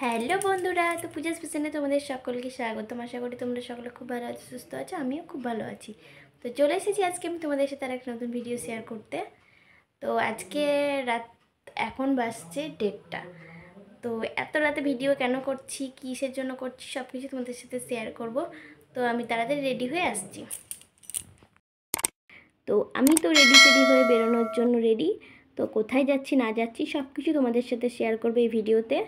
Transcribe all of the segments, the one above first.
hello বন্ধুরা তো পূজা স্পেশালে তোমাদের সকলকে স্বাগতম আশা করি তোমরা সকলে খুব ভালো আছো সুস্থ আছো আমিও খুব ভালো আছি তো চলে এসেছি আজকে আমি তোমাদের সাথে আর একটা নতুন ভিডিও শেয়ার করতে তো আজকে রাত এখন বাসছে ডেটটা তো এত রাতে ভিডিও কেন করছি কিসের জন্য করছি সব কিছু তোমাদের সাথে শেয়ার করব তো আমি তাড়াতাড়ি রেডি হয়ে আসছি তো আমি তো রেডি টেডি হয়ে বেরোনোর জন্য রেডি তো কোথায় যাচ্ছি না যাচ্ছি সব কিছু তোমাদের সাথে শেয়ার করবো এই ভিডিওতে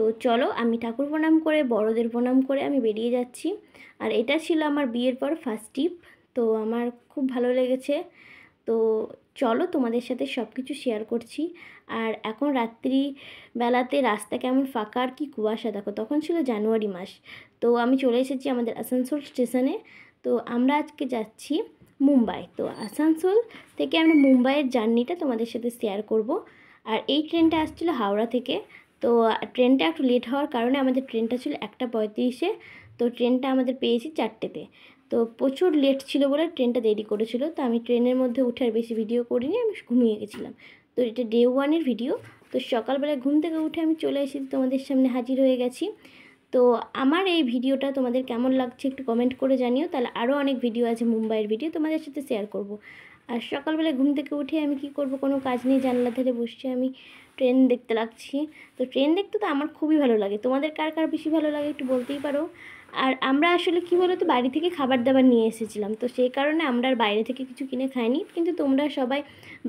তো চলো আমি ঠাকুর প্রণাম করে বড়দের প্রণাম করে আমি বেরিয়ে যাচ্ছি আর এটা ছিল আমার বিয়ের পর ফার্স্ট টিপ তো আমার খুব ভালো লেগেছে তো চলো তোমাদের সাথে সব কিছু শেয়ার করছি আর এখন রাত্রি বেলাতে রাস্তা কেমন ফাঁকা আর কি কুয়াশা দেখো তখন ছিল জানুয়ারি মাস তো আমি চলে এসেছি আমাদের আসানসোল স্টেশনে তো আমরা আজকে যাচ্ছি মুম্বাই তো আসানসোল থেকে আমরা মুম্বাইয়ের জার্নিটা তোমাদের সাথে শেয়ার করব আর এই ট্রেনটা আসছিল হাওড়া থেকে তো ট্রেনটা একটু লেট হওয়ার কারণে আমাদের ট্রেনটা ছিল একটা পঁয়ত্রিশে তো ট্রেনটা আমাদের পেয়েছি চারটেতে তো প্রচুর লেট ছিল বলে ট্রেনটা দেরি করেছিল তো আমি ট্রেনের মধ্যে উঠে আর বেশি ভিডিও করিনি আমি ঘুমিয়ে গেছিলাম তো এটা ডে ওয়ানের ভিডিও তো সকালবেলা ঘুম থেকে উঠে আমি চলে এসেছি তোমাদের সামনে হাজির হয়ে গেছি তো আমার এই ভিডিওটা তোমাদের কেমন লাগছে একটু কমেন্ট করে জানিও তাহলে আরও অনেক ভিডিও আছে মুম্বাইয়ের ভিডিও তোমাদের সাথে শেয়ার করব আর সকালবেলা ঘুম থেকে উঠে আমি কি করব কোনো কাজ নেই জানলা ধারে বসছি আমি ট্রেন দেখতে লাগছি তো ট্রেন দেখতে তো আমার খুবই ভালো লাগে তোমাদের কার কার বেশি ভালো লাগে একটু বলতেই পারো আর আমরা আসলে কি বলো তো বাড়ি থেকে খাবার দাবার নিয়ে এসেছিলাম তো সেই কারণে আমরা আর বাইরে থেকে কিছু কিনে খাইনি কিন্তু তোমরা সবাই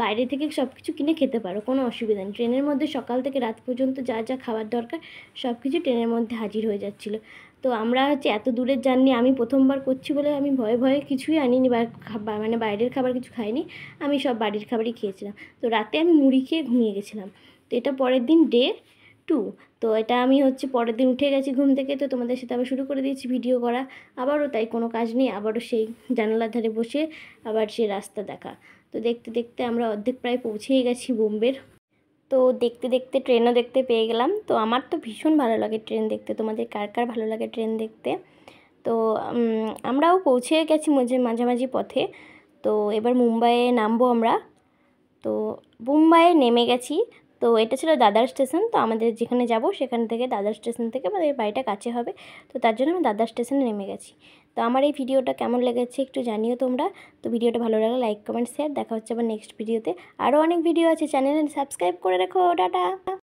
বাইরে থেকে সব কিছু কিনে খেতে পারো কোনো অসুবিধা নেই ট্রেনের মধ্যে সকাল থেকে রাত পর্যন্ত যা যা খাবার দরকার সব কিছু ট্রেনের মধ্যে হাজির হয়ে যাচ্ছিলো তো আমরা হচ্ছে এত দূরের জার্নি আমি প্রথমবার করছি বলে আমি ভয়ে ভয়ে কিছুই আনিনি মানে বাইরের খাবার কিছু খাইনি আমি সব বাড়ির খাবারই খেয়েছিলাম তো রাতে আমি মুড়ি খেয়ে ঘুমিয়ে গেছিলাম তো এটা পরের দিন ডে টু তো এটা আমি হচ্ছে পরের দিন উঠে গেছি ঘুম থেকে তো তোমাদের সাথে আবার শুরু করে দিয়েছি ভিডিও করা আবারও তাই কোনো কাজ নেই আবারও সেই জানালার ধারে বসে আবার সে রাস্তা দেখা তো দেখতে দেখতে আমরা অর্ধেক প্রায় পৌঁছেই গেছি বোম্বের তো দেখতে দেখতে ট্রেনও দেখতে পেয়ে গেলাম তো আমার তো ভীষণ ভালো লাগে ট্রেন দেখতে তোমাদের কার কার ভালো লাগে ট্রেন দেখতে তো আমরাও পৌঁছে গেছি মাঝে মাঝামাঝি পথে তো এবার মুম্বাইয়ে নামবো আমরা তো মুম্বাইয়ে নেমে গেছি তো এটা ছিল দাদার স্টেশন তো আমাদের যেখানে যাব সেখান থেকে দাদার স্টেশন থেকে আমাদের বাড়িটা কাছে হবে তো তার জন্য আমি দাদার স্টেশনে নেমে গেছি তো আমার এই ভিডিওটা কেমন লেগেছে একটু জানিও তোমরা তো ভিডিওটা ভালো লাগলে লাইক কমেন্ট শেয়ার দেখা হচ্ছে আবার নেক্সট ভিডিওতে আরও অনেক ভিডিও আছে চ্যানেল সাবস্ক্রাইব করে রেখো ডাটা